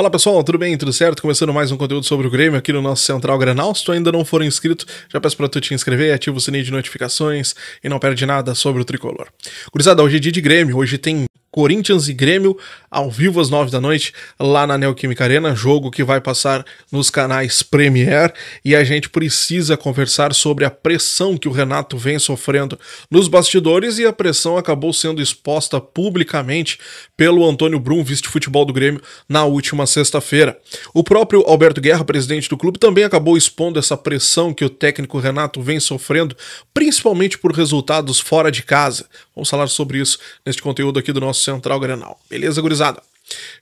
Fala pessoal, tudo bem? Tudo certo? Começando mais um conteúdo sobre o Grêmio aqui no nosso Central Granal. Se tu ainda não for inscrito, já peço para tu te inscrever, ativa o sininho de notificações e não perde nada sobre o tricolor. Curizada, hoje é dia de Grêmio, hoje tem Corinthians e Grêmio, ao vivo às 9 da noite, lá na Neoquímica Arena, jogo que vai passar nos canais Premier, e a gente precisa conversar sobre a pressão que o Renato vem sofrendo nos bastidores, e a pressão acabou sendo exposta publicamente pelo Antônio Brum, vice-futebol do Grêmio, na última sexta-feira. O próprio Alberto Guerra, presidente do clube, também acabou expondo essa pressão que o técnico Renato vem sofrendo, principalmente por resultados fora de casa. Vamos falar sobre isso neste conteúdo aqui do nosso nosso Central Granal. Beleza, gurizada?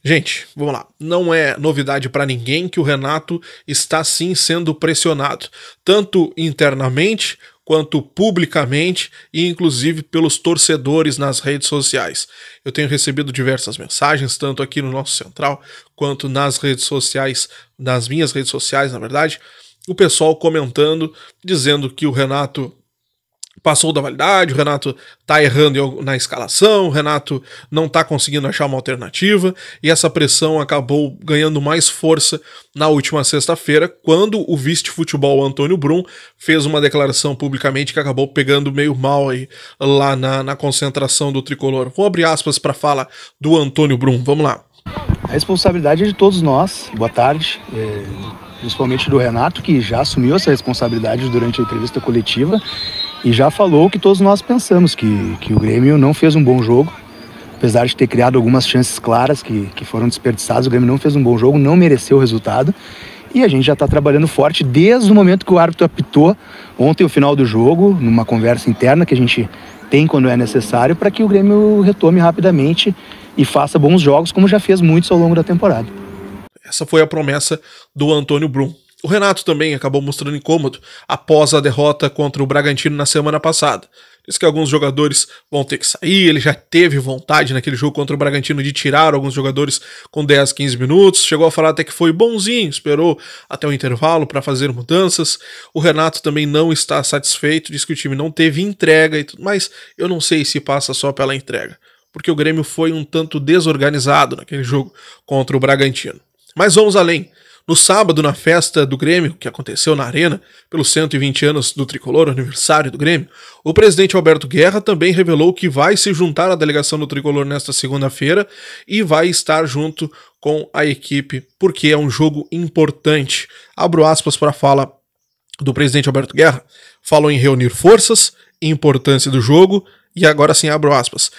Gente, vamos lá. Não é novidade para ninguém que o Renato está sim sendo pressionado, tanto internamente quanto publicamente e inclusive pelos torcedores nas redes sociais. Eu tenho recebido diversas mensagens, tanto aqui no nosso central quanto nas redes sociais, nas minhas redes sociais, na verdade, o pessoal comentando, dizendo que o Renato passou da validade, o Renato tá errando na escalação, o Renato não tá conseguindo achar uma alternativa, e essa pressão acabou ganhando mais força na última sexta-feira, quando o vice futebol Antônio Brum fez uma declaração publicamente que acabou pegando meio mal aí lá na, na concentração do tricolor. Vou abrir aspas para fala do Antônio Brum, vamos lá. A responsabilidade é de todos nós. Boa tarde. É principalmente do Renato, que já assumiu essa responsabilidade durante a entrevista coletiva e já falou o que todos nós pensamos, que, que o Grêmio não fez um bom jogo, apesar de ter criado algumas chances claras que, que foram desperdiçadas, o Grêmio não fez um bom jogo, não mereceu o resultado. E a gente já está trabalhando forte desde o momento que o árbitro apitou ontem o final do jogo, numa conversa interna que a gente tem quando é necessário, para que o Grêmio retome rapidamente e faça bons jogos, como já fez muitos ao longo da temporada. Essa foi a promessa do Antônio Brum o Renato também acabou mostrando incômodo após a derrota contra o Bragantino na semana passada. Diz que alguns jogadores vão ter que sair, ele já teve vontade naquele jogo contra o Bragantino de tirar alguns jogadores com 10, 15 minutos. Chegou a falar até que foi bonzinho, esperou até o intervalo para fazer mudanças. O Renato também não está satisfeito, diz que o time não teve entrega e tudo mais. Eu não sei se passa só pela entrega, porque o Grêmio foi um tanto desorganizado naquele jogo contra o Bragantino. Mas vamos além. No sábado, na festa do Grêmio, que aconteceu na Arena, pelos 120 anos do tricolor, aniversário do Grêmio, o presidente Alberto Guerra também revelou que vai se juntar à delegação do tricolor nesta segunda-feira e vai estar junto com a equipe, porque é um jogo importante. Abro aspas para a fala do presidente Alberto Guerra. Falou em reunir forças, importância do jogo, e agora sim abro aspas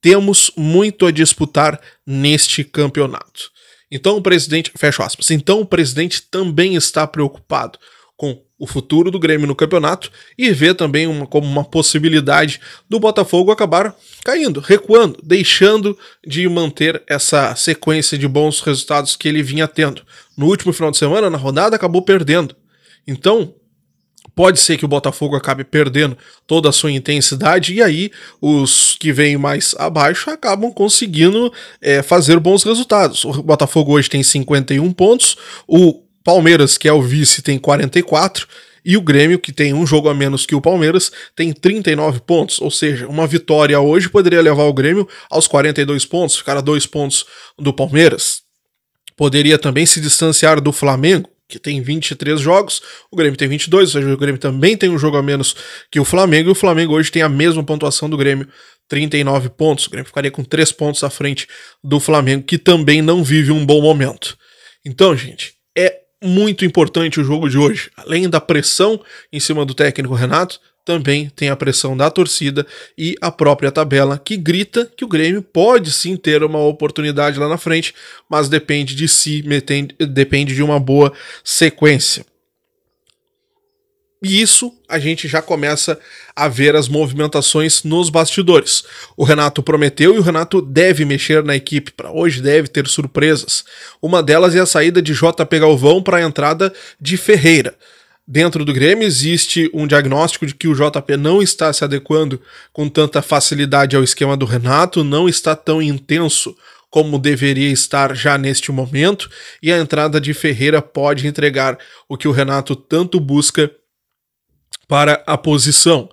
temos muito a disputar neste campeonato. Então o presidente, fecha aspas, então o presidente também está preocupado com o futuro do Grêmio no campeonato e vê também uma, como uma possibilidade do Botafogo acabar caindo, recuando, deixando de manter essa sequência de bons resultados que ele vinha tendo. No último final de semana, na rodada, acabou perdendo. Então, Pode ser que o Botafogo acabe perdendo toda a sua intensidade e aí os que vêm mais abaixo acabam conseguindo é, fazer bons resultados. O Botafogo hoje tem 51 pontos, o Palmeiras, que é o vice, tem 44 e o Grêmio, que tem um jogo a menos que o Palmeiras, tem 39 pontos, ou seja, uma vitória hoje poderia levar o Grêmio aos 42 pontos, ficar a dois pontos do Palmeiras. Poderia também se distanciar do Flamengo, que tem 23 jogos, o Grêmio tem 22, ou seja, o Grêmio também tem um jogo a menos que o Flamengo, e o Flamengo hoje tem a mesma pontuação do Grêmio, 39 pontos. O Grêmio ficaria com 3 pontos à frente do Flamengo, que também não vive um bom momento. Então, gente, é muito importante o jogo de hoje. Além da pressão em cima do técnico Renato, também tem a pressão da torcida e a própria tabela que grita que o Grêmio pode sim ter uma oportunidade lá na frente, mas depende de si, depende de uma boa sequência. E isso a gente já começa a ver as movimentações nos bastidores. O Renato prometeu e o Renato deve mexer na equipe para hoje, deve ter surpresas. Uma delas é a saída de JP Galvão para a entrada de Ferreira dentro do Grêmio existe um diagnóstico de que o JP não está se adequando com tanta facilidade ao esquema do Renato, não está tão intenso como deveria estar já neste momento, e a entrada de Ferreira pode entregar o que o Renato tanto busca para a posição.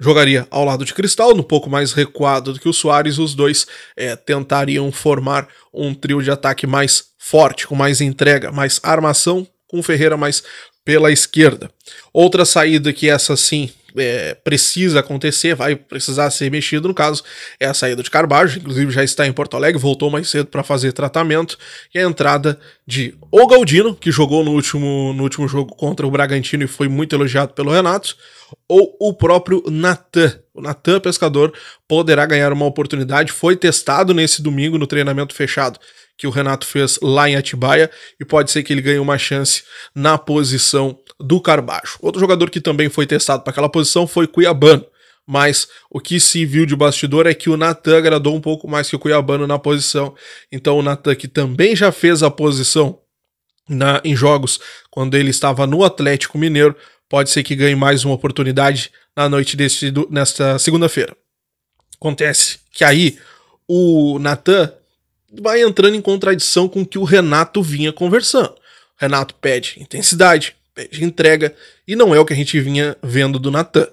Jogaria ao lado de Cristal, um pouco mais recuado do que o Soares, os dois é, tentariam formar um trio de ataque mais forte, com mais entrega, mais armação, com Ferreira mais pela esquerda. Outra saída que essa sim é, precisa acontecer, vai precisar ser mexido no caso, é a saída de Carbajo, inclusive já está em Porto Alegre, voltou mais cedo para fazer tratamento, e a entrada de Ogaldino, que jogou no último, no último jogo contra o Bragantino e foi muito elogiado pelo Renato, ou o próprio Natan. O Natan Pescador poderá ganhar uma oportunidade, foi testado nesse domingo no treinamento fechado que o Renato fez lá em Atibaia e pode ser que ele ganhe uma chance na posição do Carbajo. Outro jogador que também foi testado para aquela posição foi Cuiabano mas o que se viu de bastidor é que o Natan agradou um pouco mais que o Cuiabano na posição. Então o Natan, que também já fez a posição na, em jogos quando ele estava no Atlético Mineiro, pode ser que ganhe mais uma oportunidade na noite deste, nesta segunda-feira. Acontece que aí o Natan vai entrando em contradição com o que o Renato vinha conversando. O Renato pede intensidade, pede entrega, e não é o que a gente vinha vendo do Natan.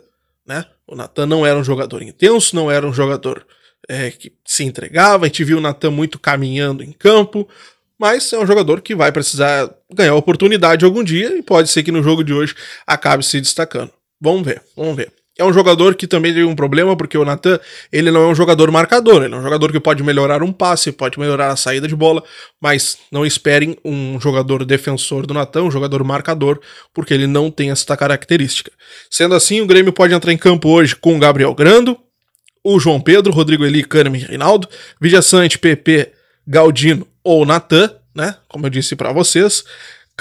Né? O Natan não era um jogador intenso, não era um jogador é, que se entregava, a gente viu o Natan muito caminhando em campo, mas é um jogador que vai precisar ganhar oportunidade algum dia e pode ser que no jogo de hoje acabe se destacando. Vamos ver, vamos ver. É um jogador que também tem um problema, porque o Natan, ele não é um jogador marcador, ele é um jogador que pode melhorar um passe, pode melhorar a saída de bola, mas não esperem um jogador defensor do Natan, um jogador marcador, porque ele não tem esta característica. Sendo assim, o Grêmio pode entrar em campo hoje com o Gabriel Grando, o João Pedro, Rodrigo Eli, Cânime e Reinaldo, Vidia Sante, PP, Galdino ou Natan, né? Como eu disse para vocês.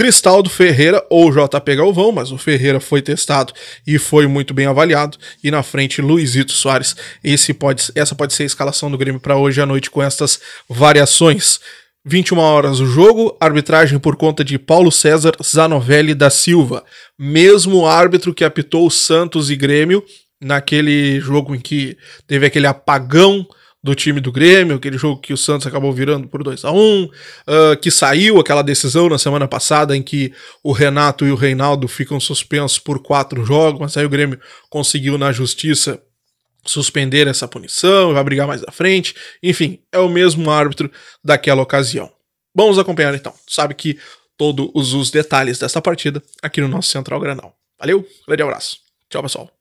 Cristaldo Ferreira ou JP Galvão, mas o Ferreira foi testado e foi muito bem avaliado. E na frente, Luizito Soares. Esse pode, essa pode ser a escalação do Grêmio para hoje à noite com estas variações. 21 horas o jogo, arbitragem por conta de Paulo César Zanovelli da Silva, mesmo árbitro que apitou Santos e Grêmio naquele jogo em que teve aquele apagão do time do Grêmio, aquele jogo que o Santos acabou virando por 2 a 1 um, uh, que saiu aquela decisão na semana passada em que o Renato e o Reinaldo ficam suspensos por quatro jogos, mas aí o Grêmio conseguiu na justiça suspender essa punição, vai brigar mais à frente, enfim, é o mesmo árbitro daquela ocasião. Vamos acompanhar então, sabe que todos os detalhes dessa partida aqui no nosso Central Granal. Valeu, grande abraço, tchau pessoal.